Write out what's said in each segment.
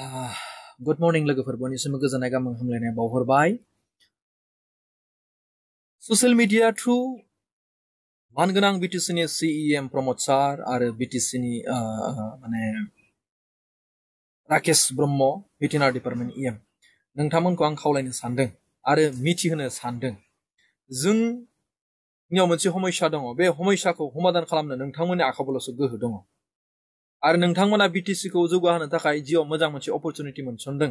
Good morning लोगोफोर बयनिसिम गोजोननाय गामोन हामलायनाय बावहरबाय ससियेल मिडिया थ्रु मान गोनां बिटिसिनि सिइएम प्रमद सार आरो बिटिसिनि माने राकेश ब्रह्म भेटेनारि डिपार्टमेन्ट इएम नोंथांमोनखौ आं खावलायनो सान्दों आरो मिथिहोनो सान्दों जों जोंनियाव मोनसे समस्या दङ बे समस्याखौ समाधान खालामनो नोंथांमोननि आखाबोलावसो गोहो दङ आरो नोंथांमोना बिटिसिखौ जौगाहोनो थाखाय जिउआव मोजां मोनसे अपरचुनिटि मोनसनदों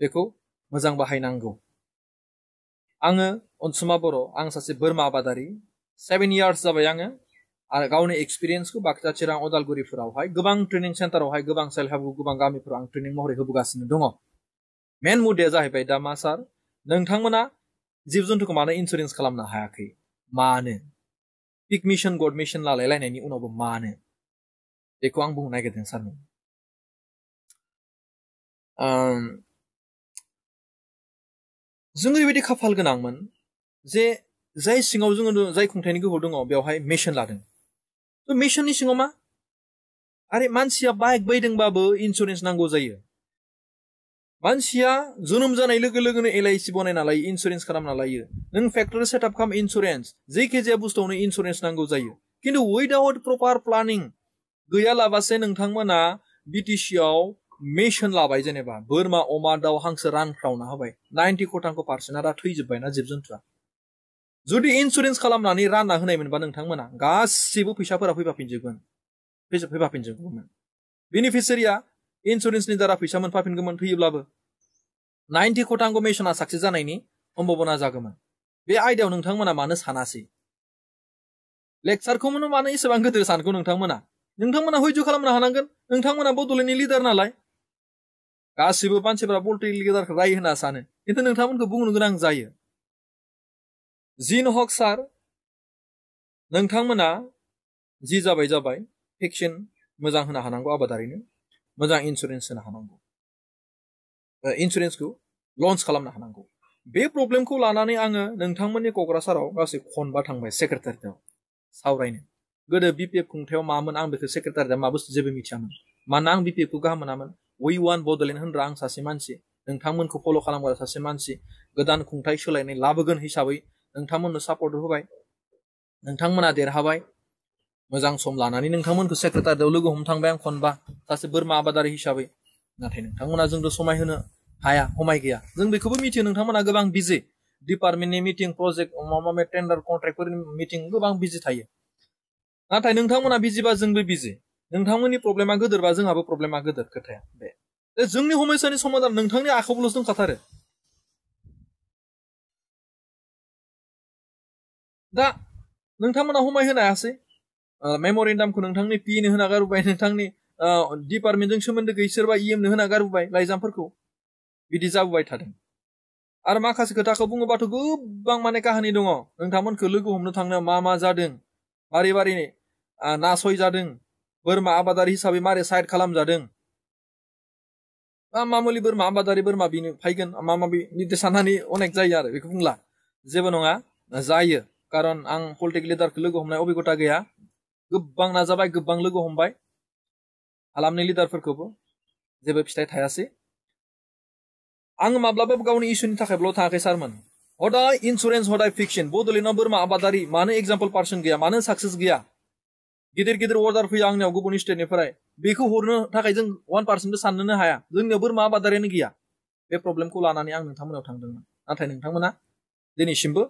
बेखौ मोजां बाहायनांगौ आङो अनसुमा बर' आं सासे बोरमा आबादारि सेभेन इयार्स जाबाय आङो आरो गावनि एक्सपिरियेन्सखौ बाक्सा चिरां उदालगुरिफोरावहाय गोबां ट्रेनिं सेन्टारावहाय गोबां सेल्फ हेल्प ग्रुप गोबां गामिफोराव आं ट्रेनिं महरै होबोगासिनो दङ मेन मुदाया जाहैबाय दा मा सार नोंथांमोना जिब जुन्थुखौ मानो इन्सुरेन्स खालामनो हायाखै मानो पिक मिशन गड मिशन लालायलायनायनि उनावबो मानो Ekwang buhunay geden sarmi. Um, जों ओरैबायदि खाफाल गोनांमोन जे जाय सिङाव जोङो जाय खुंथायनि गोहो दङ बेवहाय मिशन लादों थ' मिशननि सिङाव मा आरे मानसिया बाइक बायदोंबाबो इन्सुरेन्स नांगौ जायो मानसिया जोनोम जानाय लोगो लोगोनो एल आइ सि बनायना लायो इन्सुरेन्स खालामना लायो नों फेक्टरि सेटआप खालाम इन्सुरेन्स जायखिजाया बुस्तुआवनो इन्सुरेन्स नांगौ जायो खिन्थु उइदाउट प्रपार प्लानिं गैयालाबासे नोंथांमोना बिटिसिआव मिशन लाबाय जेनेबा बोरमा अमा दाउ हांसो रानफ्रावना होबाय नाइन्टि खथांखौ पार्सेन्टआ दा ना जिब जन्थुआ जुदि इन्सुरेन्स खालामनानै रानना होनाय मोनबा नोंथांमोना गासिबो फैसाफोरा फैफाफिनजोबगोन फैफाफिनजोबगौमोन बेनिफिसियारिया इन्सुरेन्सनि दारा फैसा मोनफाफिनगौमोन थैयोब्लाबो नाइन्टि खथांगौ मिशना साक्सेस जानायनि अम्बबना जागौमोन बे आयदायाव नोंथांमोना मानो सानासै लेक्सारखौमोन मानो इसेबां गोदोर सानखौ नोंथांमोना नोंथांमोना हयज' खालामनो हानांगोन नोंथांमोना बड'लेण्डनि लिडार नालाय गासिबो मानसिफोरा पलिटिकेल लिडारखौ राय होना सानो खिन्थु नोंथांमोनखौ बुंनो गोनां जायो जिन हक सार नोंथांमोना जि जाबाय जाबाय भेक्सिन मोजां होनो हानांगौ आबादारिनो मोजां इन्सुरेन्स होनो हानांगौ इन्सुरेन्सखौ लन्च खालामनो हानांगौ बे प्रब्लेमखौ लानानै आङो नोंथांमोननि क'क्राझाराव गासै खनबा थांबाय सेक्रेटारियाव सावरायनो गोदो बि पि एफ खुंथायाव मामोन आं बेखौ सेक्रेटारिया मा बुस्थु जेबो मिथियामोन मानोना आं बि पि एफखौ गाहाम मोनामोन वी वान बड'लेण्ड होनग्रा आं सासे मानसि नोंथांमोनखौ फल' खालामग्रा सासे मानसि गोदान खुंथाय सोलायनाय लाबोगोन हिसाबै नोंथांमोननो सापर्ट होबाय नोंथांमोना देरहाबाय मोजां सम लानानै नोंथांमोनखौ सेक्रेटारियाव लोगो हमथांबाय आं खनबा सासे बोरमा आबादारि हिसाबै नाथाय नोंथांमोना जोंजों समाय होनो हाया समाय गैया जों बेखौबो मिथियो नोंथांमोना गोबां बिजि डिपार्टमेन्टनि मिटिं प्रजेक्ट माबा माबि टेन्डार कन्ट्रेक्टफोरनि मिटिं गोबां बिजि थायो नाथाय नोंथांमोना बिजिबा जोंबो बिजि नोंथांमोननि प्रब्लेमा गोदोरबा जोंहाबो प्रब्लेमा गोदोर खोथाया बे जोंनि समस्यानि समाधान नोंथांनि आखायावल'सो दंखाथारो दा नोंथांमोना हमाय होनो हायासै मेमरेन्डामखौ नोंथांनि पि नो होना गारबोबाय नोंथांनि डिपार्टमेन्टजों सोमोन्दो गैयै सोरबा इ होना गारबोबाय लाइजामफोरखौ बिदि जाबोबाय थादों आरो माखासे खोथाखौ बुङोबाथ' गोबां माने काहानि दङ नोंथांमोनखौ लोगो हमनो थांनायाव मा मा जादों बारि बारि नासयजादों बोरमा आबादारि हिसाब मारे साइड खालाम जादों मामुलि बोरमा आबादारि बोरमा बेनो फैगोन माबा माबि बिदि साननानै अनेक जायो आरो बेखौ बुंला जेबो नङा जायो कारण आं पलिटिक लिडारखौ लोगो हमनाय अभिगता गैया गोबां नाजाबाय गोबां लोगो हमबाय हालामनि लिडारफोरखौबो जेबो फिथाइ थायासै आं माब्लाबाबो गावनि इस्युनि थाखायल' थाङाखै सारमोन हदाय इन्सुरेन्स हदाय फिक्सन बड'लेण्डआव बोरमा आबादारि मानो एग्जाम्पल पार्सन गैया मानो साक्सेस गैया गिदिर गिदिर अर्डार फैयो आंनियाव गुबुन स्टेटनिफ्राय बेखौ हरनो थाखाय जों वान पार्सेन्टबो साननोनो हाया जोंनियाव बोरमा आबादारियानो गैया बे प्रब्लेमखौ लानानै आं नोंथांमोनाव थांदोंमोन नाथाय नोंथांमोना दिनैसिमबो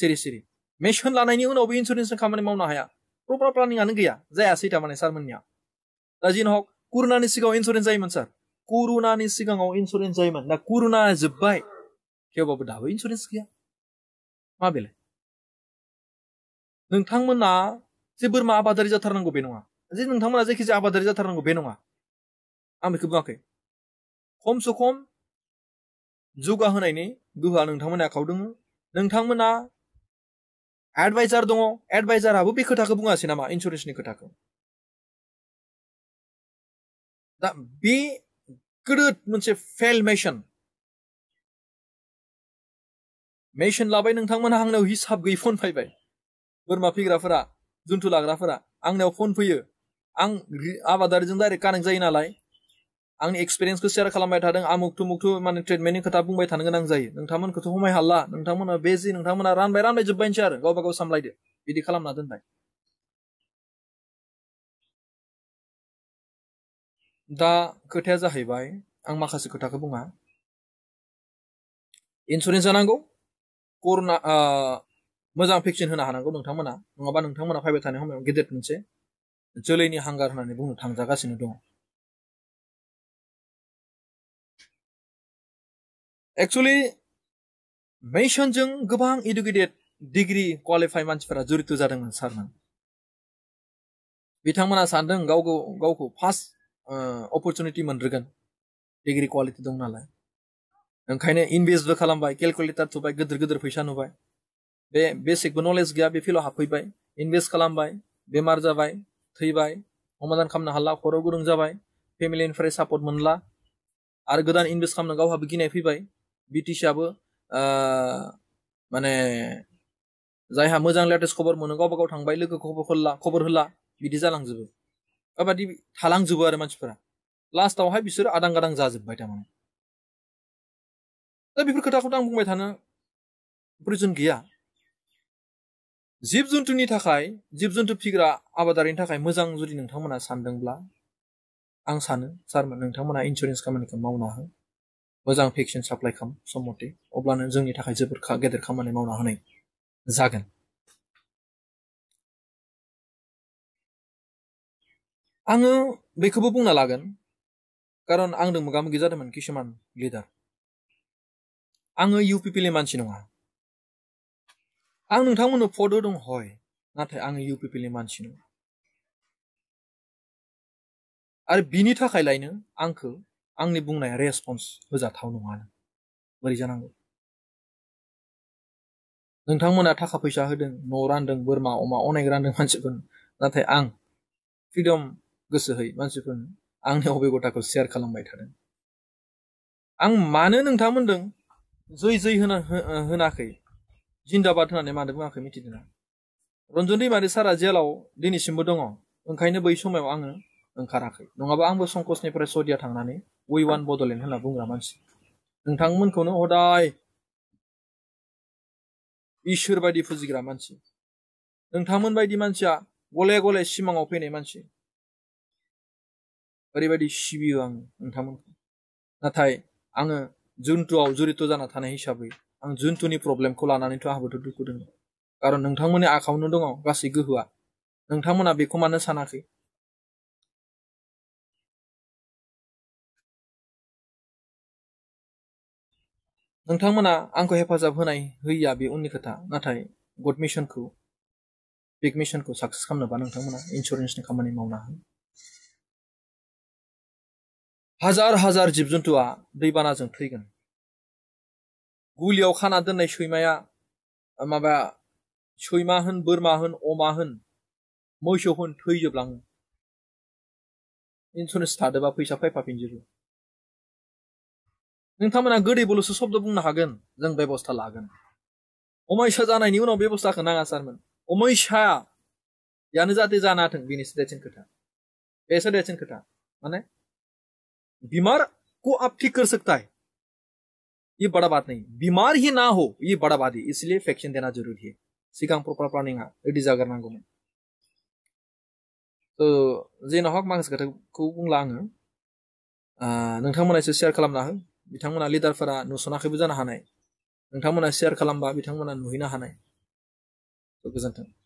सिरि सिरि मेसन लानायनि उनाव बे इन्सुरेन्सजों खामानि मावनो हाया प्रपार प्लानिङानो गैया जायासै थारमाने सारमोननिया दा जिन हक कुरुनानि सिगाङाव इन्सुरेन्स जायोमोन सार कुरुनानि सिगाङाव इन्सुरेन्स जायोमोन दा कुरुना जोब्बाय थेवबाबो दाबो इन्सुरेन्स गैया मा बेलाय नोंथांमोना जे बोरमा आबादारि जाथारनांगौ बे नङा जे नोंथांमोना जायखिजाया आबादारि जाथारनांगौ बे नङा आं बेखौ बुङाखै खमसे खम जौगाहोनायनि गोहोआ नोंथांमोननि आखायाव दङ नोंथांमोना एडभाइजार दङ एडभाइजाराबो बे खोथाखौ बुङासै नामा इन्सुरेन्सनि खोथाखौ दा बे गिदिर मोनसे फेल मेशन मेशन लाबाय नोंथांमोना आंनाव हिसाब गैयै फन फैबाय बोरमा फिग्राफोरा जुन्थु लाग्राफोरा आंनियाव फन फैयो आं आबादारिजों डाइरेक्ट कानेक्ट जायो नालाय आंनि एक्सपिरियेन्सखौ शेयार खालामबाय थादों आमुक थुमुकथु माने ट्रिटमेन्टनि खोथा बुंबाय थानो गोनां जायो नोंथांमोनखौथ' हमाय हाला नोंथांमोना बे जि नोंथांमोना रानबाय रानबाय जोब्बायनोसै आरो गावबा गाव सामलायदो बिदि खालामना दोनबाय दा खोथाया जाहैबाय आं माखासे खोथाखौ बुङा इन्सुरेन्स जानांगौ कर'ना मोजां भेक्सिन होनो हानांगौ नोंथांमोना नङाबा नोंथांमोना फैबाय थानाय समाव गेदेर मोनसे जोलैनि हांगार होननानै बुंनो थांजागासिनो दङ एक्सुअलि मेसनजों गोबां इडुकेटेड डिग्री क्वालिफाइ मानसिफोरा जरित' जादोंमोन सारमोन बिथांमोना सानदों गाव गावखौ फार्स्ट अपरचुनिटि मोनग्रोगोन डिग्री क्वालिटि दं नालाय ओंखायनो इनभेस्टबो खालामबाय केलकुलेटर थुबाय गिदिर गिदिर फैसा नुबाय बे बेसिक नलेज गैया बेलो हाफैबाय इनभेस्ट खालामबाय बेमार जाबाय थैबाय समाधान खालामनो हाला खराव गुदुं जाबाय फेमिलिनिफ्राय सापर्ट मोनला आरो गोदान इनभेस्ट खालामनो गावहाबो गिनाय फैबाय बिटिसियाबो माने जायहा मोजां लेटेस्ट खबर मोनो गावबा गाव थांबाय लोगो खबर होला खबर होला बिदि जालांजोबो बेबादि थालांजोबो आरो मानसिफोरा लास्टआवहाय बिसोर आदां गादां जाजोब्बाय तारमाने दा बेफोर खोथाखौ आं बुंबाय थानो प्रयजन गैया जिब जुन्थुनि थाखाय जिब जुन्थु फिग्रा आबादारिनि थाखाय मोजां जुदि नोंथांमोना सानदोंब्ला आं सानो सारमोन नोंथांमोना इन्सुरेन्स खामानिखौ मावना हो मोजां भेक्सिन साप्लाइ खालाम सम मथे अब्लानो जोंनि थाखाय जोबोर गेदेर खामानि मावना होनाय जागोन आङो बेखौबो बुंना लागोन कारण आंजों मोगा मोगि जादोंमोन किसुमान लिडार आङो इउ पि पि नि मानसि नङा आं नोंथांमोननो फट' दं हय नाथाय आं इउ पि पि नि मानसि नङा आरो बिनि थाखायलायनो आंखौ आंनि बुंनाया रेसपन्स होजाथाव नङा बोरै जानांगौ नोंथांमोना थाखा फैसा होदों न' रानदों बोरमा अमा अनेक रानदों मानसिफोरनो नाथाय आं फ्रिडम गोसोहै मानसिफोरनो आंनि अभिगताखौ सेयार खालामबाय थादों आं मानो नोंथांमोनदों जै जै होना होनाखै जिन्दाबाद होननानै बुआ बुङाखै रंजन रन्जन सारा जेलाव दिन दङ ओंखायनो बै समाव आङो ओंखाराखै नङाबा आंबो संकसनिफ्राय सदिया थांनानै उइ वान बड'लेण्ड होनना बुंग्रा हदाय इसोर बायदि फुजिग्रा मानसि नोंथांमोन बायदि मानसिया गले गले सिमाङाव फैनाय मानसि ओरैबायदि सिबियो आं नाथाय आङो जुन्टुआव जरित' जाना थानाय हिसाब आं जुन्टुनि प्रब्लेमखौ लानानैथ' आंहाबोथ' दुखु दङ कारण नोंथांमोननि आखायावनो दङ गासै गोहोआ नोंथांमोना बेखौ मानो सानाखै नोंथांमोना आंखौ हेफाजाब होनाय होयिया बे उननि खोथा नाथाय गड मिशनखौ बिग मिशनखौ साक्सेस खालामनोबा नोंथांमोना इन्सुरेन्सनि खामानि मावना हो हाजार हाजार जिब जुन्थुआ दैबानाजों थैगोन गुलियाव खाना दोननाय सैमाया माबा सैमा होन बोरमा होन अमा होन मोसौ होन थैजोबलाङो इन्सुरेन्स थादोबा फैसा फैफाफिनजोबो नोंथांमोना गोदैबोल'सो शब्द बुंनो हागोन जों बेबस्था लागोन अमायसा जानायनि उनाव बेबस्थाखौ नाङा सारमोन अमायसायानो जाहाथे जानाथों बेनोसो देरसिन खोथा बेसो देरसिन खोथा माने बीमार को आप ठीक ये बड़ा बात नहीं बीमार ही ना हो ये बड़ा बात है इसलिए फैक्शन देना जरूरी है सिकांग प्रॉपर इट इज अगर प्लानिंआ रेडि तो जेना हक माखासे खोथाखौ बुंला आङो नोंथांमोना एसे शेयार खालामना हो बिथांमोना लिडारफोरा नुसनाखैबो जानो हानाय नोंथांमोना शेयार खालामबा बिथांमोना नुहैनो हानाय गोजोन्थों